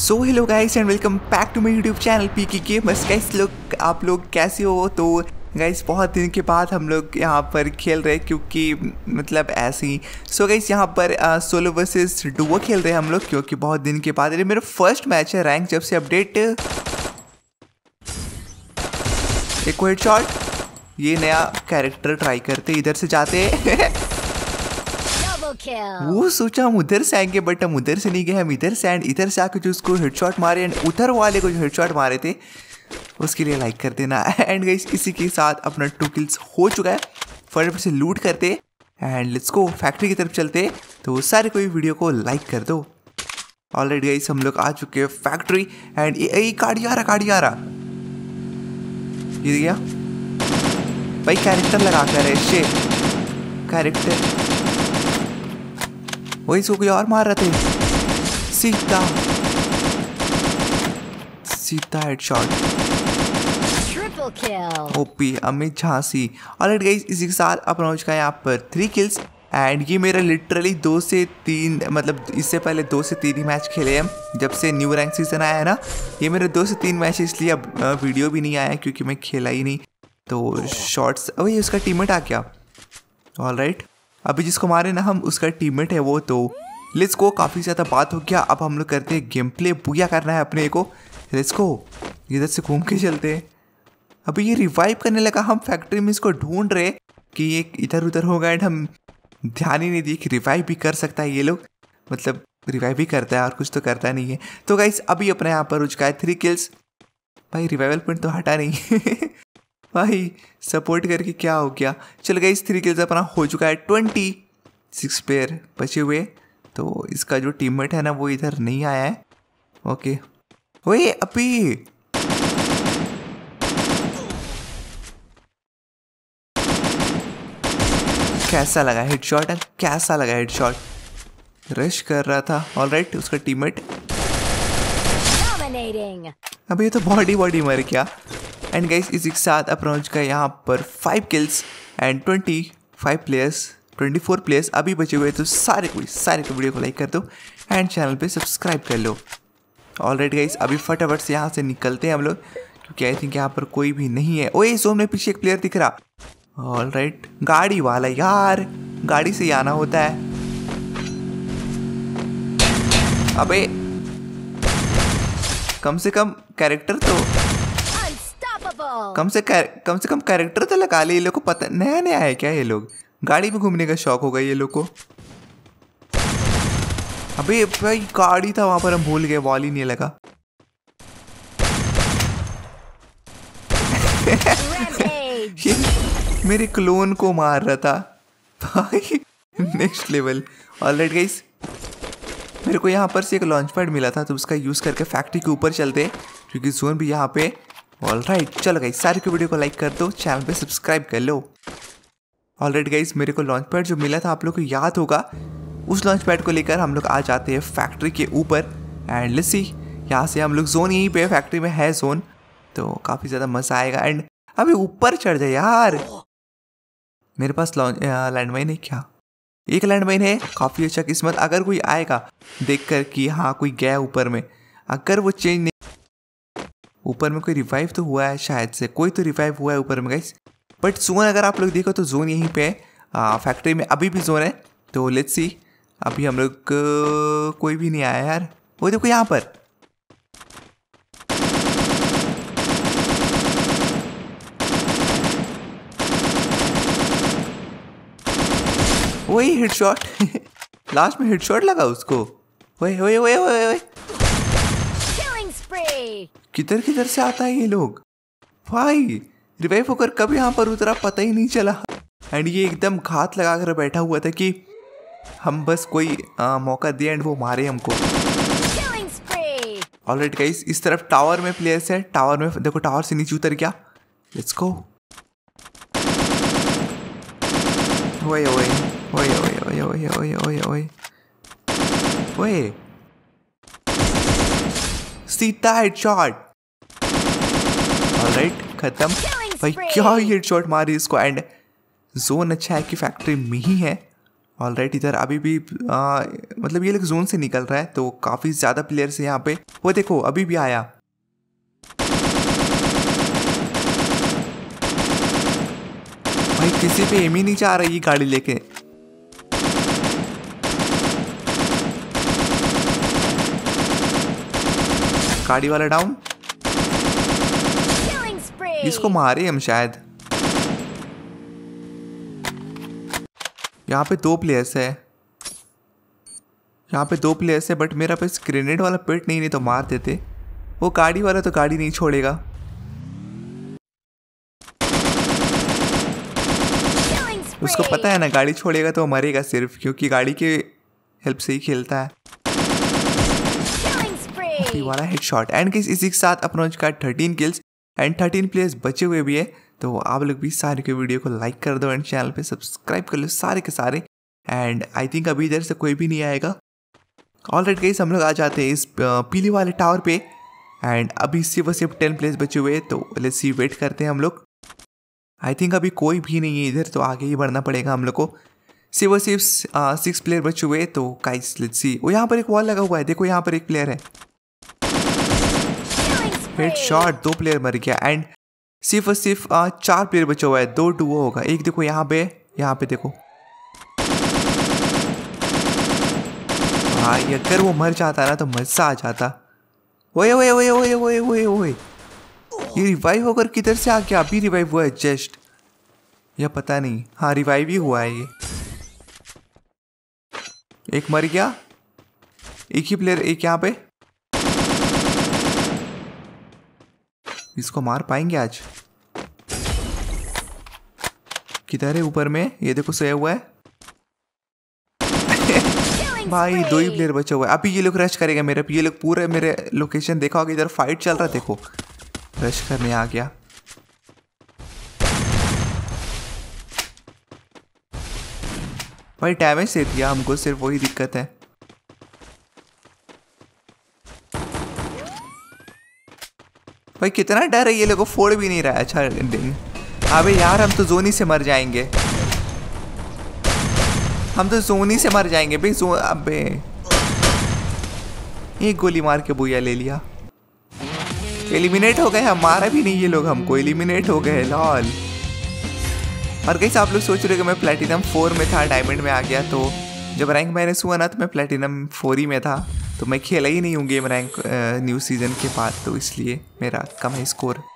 so hello guys and welcome back to my YouTube channel P की gamers guys लोग आप लोग कैसे हो तो गाइस बहुत दिन के बाद हम लोग यहाँ पर खेल रहे क्योंकि मतलब ऐसे ही सो गाइस यहाँ पर सोलो वर्सेस डुओ खेल रहे हैं हम लोग क्योंकि बहुत दिन के बाद मेरा फर्स्ट मैच है रैंक जब से अपडेट एक वेड शॉट ये नया कैरेक्टर ट्राई करते इधर से जाते वो सोचा हम उधर से आएंगे बट हम उधर से नहीं गए हम इधर से एंड इधर से आके जो उसको हेडशॉट मारे एंड उधर वाले को जो हेडशॉट मारे थे उसके लिए लाइक कर देना एंड गई इसी के साथ अपना टू किल्स हो चुका है फटाफट से लूट करते एंड लेट्स गो फैक्ट्री की तरफ चलते तो सारे कोई वीडियो को लाइक कर दो ऑलरेडी गई हम लोग आ चुके हैं फैक्ट्री एंड ये गाड़ी आ रहा गाड़ी आ रहा गया भाई कैरेक्टर लगा कर रहे कैरेक्टर वो इसको कोई और मार रहे थे सीता सीता हेडशॉट ओपी अमित झांसी और एट गई इसी के साथ अपन हो चुका है यहाँ पर थ्री किल्स एंड ये मेरा लिटरली दो से तीन मतलब इससे पहले दो से तीन ही मैच खेले हैं जब से न्यू रैंक सीजन आया है ना ये मेरे दो से तीन मैच इसलिए अब वीडियो भी नहीं आया क्योंकि मैं खेला ही नहीं तो शॉर्ट्स अब उसका टीममेट आ गया ऑल राइट अभी जिसको मारे ना हम उसका टीममेट है वो तो लेट्स को काफ़ी ज़्यादा बात हो गया अब हम लोग करते हैं गेम प्ले बुया करना है अपने को लेट्स को इधर से घूम के चलते हैं अभी ये रिवाइव करने लगा हम फैक्ट्री में इसको ढूंढ रहे कि ये इधर उधर होगा एंड हम ध्यान ही नहीं दिए कि रिवाइव भी कर सकता है ये लोग मतलब रिवाइव भी करता है और कुछ तो करता नहीं है तो गाइस अभी अपने यहाँ पर रुचका है थ्री किल्स भाई रिवाइवल पॉइंट तो हटा नहीं भाई सपोर्ट करके क्या हो गया चल गया इस तरीके से अपना हो चुका है ट्वेंटी सिक्स प्लेयर बचे हुए तो इसका जो टीममेट है ना वो इधर नहीं आया है ओके वही अपी कैसा लगा हेड शॉट कैसा लगा हेड शॉट रश कर रहा था ऑलराइट उसका टीममेट अबे ये तो बॉडी बॉडी मर क्या एंड गाइस इसी के साथ आप पहुँच गए यहाँ पर five kills and twenty five players twenty four players अभी बचे हुए तो सारे को सारे को वीडियो को लाइक कर दो एंड चैनल पे सब्सक्राइब कर लो ऑलरेडी गाइस अभी फटाफट से यहाँ से निकलते हैं हम लोग क्योंकि आई थिंक यहाँ पर कोई भी नहीं है ओ सो में पीछे एक प्लेयर दिख रहा ऑल राइट right, गाड़ी वाला यार गाड़ी से आना होता है अबे कम से कम कैरेक्टर तो कम से कम से कम कैरेक्टर तो लगा ले ये लोग को पता नया नया है क्या ये लोग गाड़ी में घूमने का शौक होगा ये लोग को अबे भाई गाड़ी था वहां पर हम भूल गए वॉल ही नहीं लगा ये मेरे क्लोन को मार रहा था भाई नेक्स्ट लेवल ऑलराइट गाइस मेरे को यहाँ पर से एक लॉन्च पैड मिला था तो उसका यूज़ करके फैक्ट्री के ऊपर चलते क्योंकि जोन भी यहाँ पे ऑल राइट चलो गई सारे की वीडियो को लाइक कर दो चैनल पे सब्सक्राइब कर लो ऑल राइट गाइज मेरे को लॉन्च पैड जो मिला था आप लोग को याद होगा उस लॉन्च पैड को लेकर हम लोग आ जाते हैं फैक्ट्री के ऊपर एंड लसी यहाँ से हम लोग जोन यहीं पे फैक्ट्री में है जोन तो काफ़ी ज़्यादा मज़ा आएगा एंड अभी ऊपर चढ़ जाए यार मेरे पास लॉन्च लैंडमाइन है क्या एक लैंडमाइन है काफ़ी अच्छा किस्मत अगर कोई आएगा देख कर कि हाँ कोई गया ऊपर में अगर वो चेंज नहीं ऊपर में कोई रिवाइव तो हुआ है शायद से कोई तो रिवाइव हुआ है ऊपर में गाइस बट सोन अगर आप लोग देखो तो जोन यहीं पे है फैक्ट्री में अभी भी जोन है तो लेट्स सी अभी हम लोग कोई भी नहीं आया यार वो देखो यहाँ पर वही हेडशॉट लास्ट में हेडशॉट लगा उसको वही वही वही वही किधर किधर से आता है ये लोग भाई रिवाइव होकर कब यहाँ पर उतरा पता ही नहीं चला एंड ये एकदम घात लगा कर बैठा हुआ था कि हम बस कोई आ, मौका दे एंड वो मारे हमको ऑलरेडी गाइस इस तरफ टावर में प्लेयर्स है टावर में देखो टावर से नीचे उतर गया लेट्स गो ओए ओए ओए ओए ओए ओए ओए ओए ओए सीधा हेडशॉट ऑलराइट खत्म भाई क्या ही हेडशॉट मारी इसको एंड जोन अच्छा है कि फैक्ट्री में ही है ऑलराइट इधर अभी भी आ, मतलब ये लोग जोन से निकल रहा है तो काफ़ी ज़्यादा प्लेयर्स है यहाँ पे वो देखो अभी भी आया भाई किसी पे एम ही नहीं जा रही गाड़ी लेके गाड़ी वाला डाउन इसको मारे हम शायद यहाँ पे दो प्लेयर्स है यहाँ पे दो प्लेयर्स है बट मेरा पास ग्रेनेड वाला पेट नहीं नहीं तो मार देते वो गाड़ी वाला तो गाड़ी नहीं छोड़ेगा उसको पता है ना गाड़ी छोड़ेगा तो मरेगा सिर्फ क्योंकि गाड़ी के हेल्प से ही खेलता है थ्री वाला हेड शॉट एंड किस इसी के साथ अपनोज का thirteen kills and thirteen players बचे हुए भी है तो आप लोग भी सारे के वीडियो को लाइक कर दो एंड चैनल पे सब्सक्राइब कर लो सारे के सारे एंड आई थिंक अभी इधर से कोई भी नहीं आएगा ऑल रेड गई हम लोग आ जाते हैं इस पीली वाले टावर पे एंड अभी सिर्फ और सिर्फ टेन प्लेस बचे हुए तो लेट्स सी वेट करते हैं हम लोग आई थिंक अभी कोई भी नहीं है इधर तो आगे ही बढ़ना पड़ेगा हम लोग को सिर्फ और सिर्फ सिक्स प्लेयर बचे हुए तो काइस लेट्स सी वो यहाँ पर एक वॉल लगा हुआ है देखो यहाँ पर एक प्लेयर है हेड शॉट दो प्लेयर मर गया एंड सिर्फ और सिर्फ चार प्लेयर बचा हुआ है दो डुओ होगा एक देखो यहाँ पे यहाँ पे देखो भाई अगर वो मर जाता ना तो मजा आ जाता ओए ओए ओए ओए ओए ओए ओए ये रिवाइव होकर किधर से आ गया अभी रिवाइव हुआ है जस्ट यह पता नहीं हाँ रिवाइव ही हुआ है ये एक मर गया एक ही प्लेयर एक यहाँ पे इसको मार पाएंगे आज किधर है ऊपर में ये देखो सोया हुआ है भाई दो ही प्लेयर बचे हुआ है अभी ये लोग रश करेगा मेरे ये लोग पूरे मेरे लोकेशन देखा होगा इधर फाइट चल रहा है देखो रश करने आ गया भाई डैमेज दे दिया हमको सिर्फ वही दिक्कत है भाई कितना डर है ये लोगों फोड़ भी नहीं रहा अच्छा दिन अबे यार हम तो जोनी से मर जाएंगे हम तो जोनी से मर जाएंगे भाई जो अबे एक गोली मार के बुया ले लिया एलिमिनेट हो गए हम मारा भी नहीं ये लोग हमको एलिमिनेट हो गए लॉल और कहीं आप लोग सोच रहे हो कि मैं प्लेटिनम फोर में था डायमंड में आ गया तो जब रैंक मैंने सुना ना तो मैं प्लेटिनम फोर ही में था तो मैं खेला ही नहीं हूँ गेम रैंक न्यू सीज़न के बाद तो इसलिए मेरा कम है स्कोर